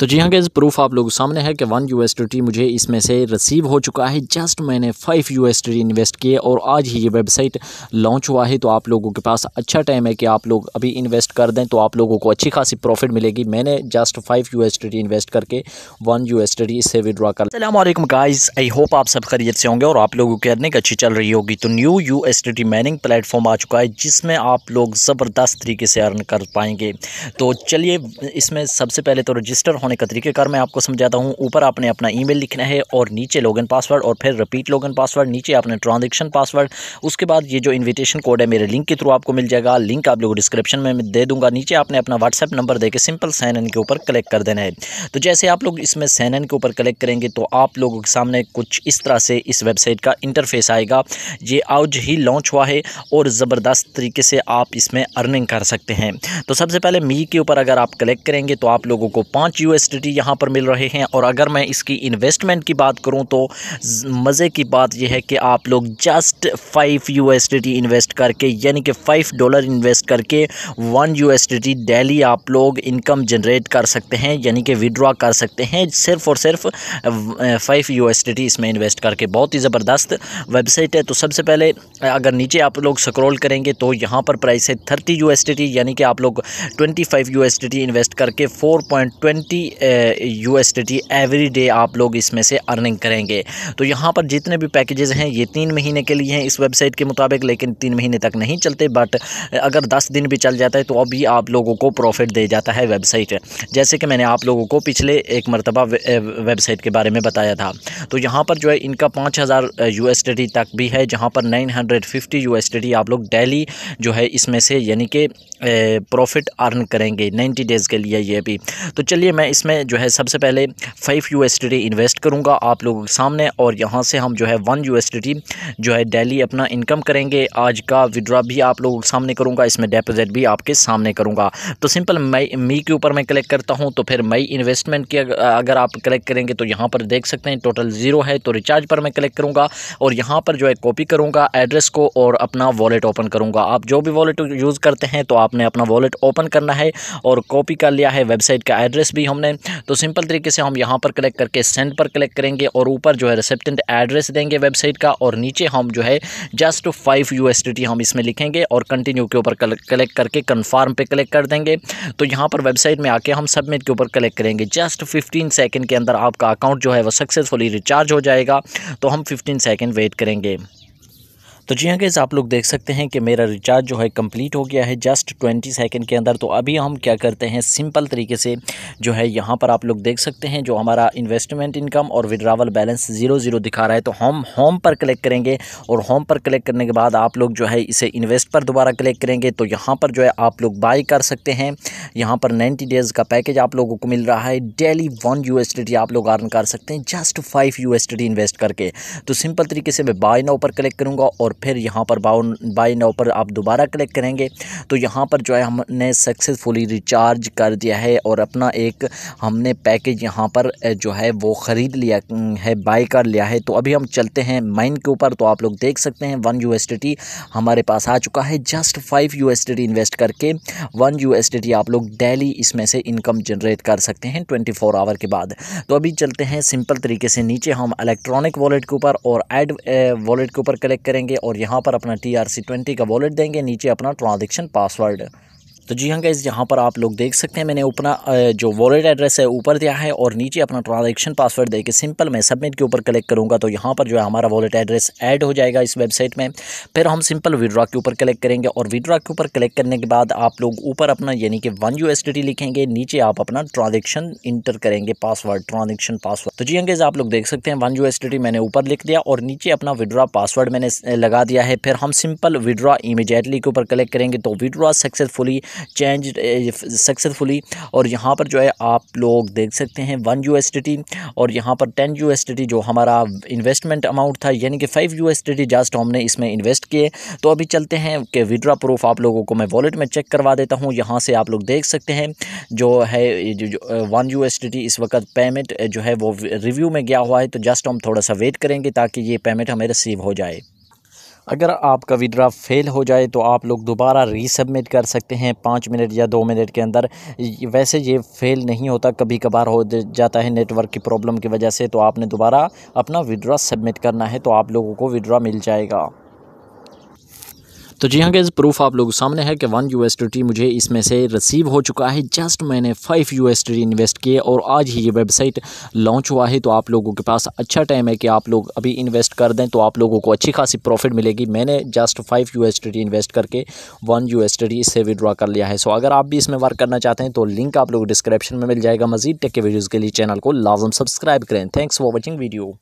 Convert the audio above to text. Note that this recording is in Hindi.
तो जी हाँ गैस प्रूफ आप लोगों सामने है कि वन यू मुझे इसमें से रिसीव हो चुका है जस्ट मैंने फाइव यू इन्वेस्ट किए और आज ही ये वेबसाइट लॉन्च हुआ है तो आप लोगों के पास अच्छा टाइम है कि आप लोग अभी इन्वेस्ट कर दें तो आप लोगों को अच्छी खासी प्रॉफिट मिलेगी मैंने जस्ट फाइव यू इन्वेस्ट करके वन यू इससे विड्रॉ कर सलामकुम गाइज आई होप आप सब खरीद से होंगे और आप लोगों की अर्निंग अच्छी चल रही होगी तो new U S mining platform आ चुका है जिसमें आप लोग ज़बरदस्त तरीके से अर्न कर पाएंगे तो चलिए इसमें सबसे पहले तो रजिस्टर तरीके का तरीकेकार मैं आपको समझाता हूँ ऊपर आपने अपना ईमेल लिखना है और नीचे लॉगिन पासवर्ड और फिर रिपीट लॉगिन पासवर्ड नीचे आपने ट्रांजेक्शन पासवर्ड उसके बाद ये जो इन्विटेशन कोड है मेरे लिंक के थ्रू आपको मिल जाएगा लिंक आप लोग डिस्क्रिप्शन में दे दूंगा नीचे आपने अपना व्हाट्सअप नंबर देकर सिंपल साइन इन के ऊपर क्लिक कर देना है तो जैसे आप लोग इसमें साइन इन के ऊपर क्लिक करेंगे तो आप लोगों के सामने कुछ इस तरह से इस वेबसाइट का इंटरफेस आएगा ये आज ही लॉन्च हुआ है और ज़बरदस्त तरीके से आप इसमें अर्निंग कर सकते हैं तो सबसे पहले मी के ऊपर अगर आप क्लिक करेंगे तो आप लोगों को पाँच यू यूनिवर्सिटी यहाँ पर मिल रहे हैं और अगर मैं इसकी इन्वेस्टमेंट की बात करूँ तो मज़े की बात यह है कि आप लोग जस्ट फाइव यू इन्वेस्ट करके यानी कि फ़ाइव डॉलर इन्वेस्ट करके वन यू डेली आप लोग इनकम जनरेट कर सकते हैं यानी कि विड्रॉ कर सकते हैं सिर्फ और सिर्फ फाइव यू इसमें इन्वेस्ट करके बहुत ही ज़बरदस्त वेबसाइट है तो सबसे पहले अगर नीचे आप लोग स्क्रॉल करेंगे तो यहाँ पर प्राइस है थर्टी यू यानी कि आप लोग ट्वेंटी फाइव यू इन्वेस्ट करके four point twenty U S every day आप लोग इसमें से अर्निंग करेंगे तो यहाँ पर जितने भी पैकेजेस हैं ये तीन महीने के लिए हैं इस वेबसाइट के मुताबिक लेकिन तीन महीने तक नहीं चलते बट अगर दस दिन भी चल जाता है तो अभी आप लोगों को प्रॉफिट दे जाता है वेबसाइट जैसे कि मैंने आप लोगों को पिछले एक मरतबा वेबसाइट uh, के बारे में बताया था तो यहाँ पर जो है इनका पाँच हज़ार यू uh, तक भी है जहाँ पर नाइन हंड्रेड फिफ्टी यू आप लोग डेली जो है इसमें से यानी कि प्रॉफिट uh, अर्न करेंगे नाइन्टी डेज़ के लिए ये भी तो चलिए मैं इसमें जो है सबसे पहले फाइव यू इन्वेस्ट करूँगा आप लोगों के सामने और यहाँ से हम जो है वन यू जो है डेली अपना इनकम करेंगे आज का विड्रा भी आप लोगों के सामने करूँगा इसमें डेपोज़िट भी आपके सामने करूँगा तो सिंपल मई मी के ऊपर मैं कलेक्ट करता हूँ तो फिर मई इन्वेस्टमेंट की अगर आप कलेक्ट करेंगे तो यहाँ पर देख सकते हैं टोटल ज़ीरो है तो रिचार्ज पर मैं कलेक्ट करूँगा और यहाँ पर जो है कॉपी करूँगा एड्रेस को और अपना वॉलेट ओपन करूँगा आप जो भी वॉलेट यूज़ करते हैं तो आपने अपना वॉलेट ओपन करना है और कॉपी कर लिया है वेबसाइट का एड्रेस भी हम सामने तो सिंपल तरीके से हम यहाँ पर क्लिक करके सेंड पर क्लिक करेंगे और ऊपर जो है रिसेप्टेंट एड्रेस देंगे वेबसाइट का और नीचे हम जो है जस्ट फाइव यू हम इसमें लिखेंगे और कंटिन्यू के ऊपर क्लिक करके कन्फर्म पर क्लिक कर देंगे तो यहाँ पर वेबसाइट में आके हम सबमिट के ऊपर क्लिक करेंगे जस्ट फिफ्टीन सेकेंड के अंदर आपका अकाउंट जो है वो सक्सेसफुली रिचार्ज हो जाएगा तो हम फिफ्टीन सेकेंड वेट करेंगे तो जी हाँ गैस आप लोग देख सकते हैं कि मेरा रिचार्ज जो है कंप्लीट हो गया है जस्ट ट्वेंटी सेकेंड के अंदर तो अभी हम क्या करते हैं सिंपल तरीके से जो है यहाँ पर आप लोग देख सकते हैं जो हमारा इन्वेस्टमेंट इनकम और विड्रावल बैलेंस ज़ीरो ज़ीरो दिखा रहा है तो हम होम पर क्लिक करेंगे और होम पर क्लिक करने के बाद आप लोग जो है इसे इन्वेस्ट पर दोबारा क्लिक करेंगे तो यहाँ पर जो है आप लोग बाई कर सकते हैं यहाँ पर नाइन्टी डेज़ का पैकेज आप लोगों को मिल रहा है डेली वन यू आप लोग अर्न कर सकते हैं जस्ट फाइव यू इन्वेस्ट करके तो सिंपल तरीके से मैं बाई ना पर क्लिक करूँगा और फिर यहाँ पर बाउन बाई नाव पर आप दोबारा क्लिक करेंगे तो यहाँ पर जो है हमने सक्सेसफुली रिचार्ज कर दिया है और अपना एक हमने पैकेज यहाँ पर जो है वो ख़रीद लिया है बाई कर लिया है तो अभी हम चलते हैं माइन के ऊपर तो आप लोग देख सकते हैं वन यू हमारे पास आ चुका है जस्ट फाइव यू इन्वेस्ट करके वन यू आप लोग डेली इसमें से इनकम जनरेट कर सकते हैं ट्वेंटी फोर आवर के बाद तो अभी चलते हैं सिंपल तरीके से नीचे हम इलेक्ट्रॉनिक वॉलेट के ऊपर और एड वॉलेट के ऊपर क्लिक करेंगे और यहाँ पर अपना टी आर सी ट्वेंटी का वॉलेट देंगे नीचे अपना ट्रांजेक्शन पासवर्ड तो जी हाँ गाइज़ यहाँ पर आप लोग देख सकते हैं मैंने अपना जो वॉलेट एड्रेस है ऊपर दिया है और नीचे अपना ट्रांजेक्शन पासवर्ड दे के सिंपल मैं सबमिट के ऊपर कलेक्ट करूँगा तो यहाँ पर जो है हमारा वॉलेट एड्रेस ऐड हो जाएगा इस वेबसाइट में फिर हम सिंपल विड्रा के ऊपर कलेक्ट करेंगे और विड्रा के ऊपर कलेक्ट करने के बाद आप लोग ऊपर अपना यानी कि वन यू लिखेंगे नीचे आप अपना ट्रांजेक्शन इंटर करेंगे पासवर्ड ट्रांजेक्शन पासवर्ड तो जी गाइज़ हाँ आप लोग देख सकते हैं वन यू मैंने ऊपर लिख दिया और नीचे अपना विड्रा पासवर्ड मैंने लगा दिया है फिर हम सिंपल विड्रा इमिजिएटली के ऊपर कलेक्ट करेंगे तो विड्रा सक्सेसफुली चेंज सक्सेसफुली और यहाँ पर जो है आप लोग देख सकते हैं वन यू और यहाँ पर टेन यू जो हमारा इन्वेस्टमेंट अमाउंट था यानी कि फाइव यू जस्ट हमने इसमें इन्वेस्ट किए तो अभी चलते हैं कि विड्रा प्रूफ आप लोगों को मैं वॉलेट में चेक करवा देता हूँ यहाँ से आप लोग देख सकते हैं जो है वन यू इस वक्त पेमेंट जो है वो रिव्यू में गया हुआ है तो जस्ट हम थोड़ा सा वेट करेंगे ताकि ये पेमेंट हमें रिसीव हो जाए अगर आपका विड्रा फेल हो जाए तो आप लोग दोबारा रीसबमिट कर सकते हैं पाँच मिनट या दो मिनट के अंदर वैसे ये फेल नहीं होता कभी कभार हो जाता है नेटवर्क की प्रॉब्लम की वजह से तो आपने दोबारा अपना विड्रा सबमिट करना है तो आप लोगों को विड्रा मिल जाएगा तो जी हाँ गैज़ प्रूफ आप लोगों सामने है कि वन यू मुझे इसमें से रिसीव हो चुका है जस्ट मैंने फाइव यू इन्वेस्ट किए और आज ही ये वेबसाइट लॉन्च हुआ है तो आप लोगों के पास अच्छा टाइम है कि आप लोग अभी इन्वेस्ट कर दें तो आप लोगों को अच्छी खासी प्रॉफिट मिलेगी मैंने जस्ट फाइव यू इन्वेस्ट करके वन यू इससे विद्रॉ कर लिया है सो अगर आप भी इसमें वर्क करना चाहते हैं तो लिंक आप लोग डिस्क्रिप्शन में मिल जाएगा मजीद टेक के वीडियोज़ के लिए चैनल को लाजम सब्सक्राइब करें थैंक्स फॉर वॉचिंग वीडियो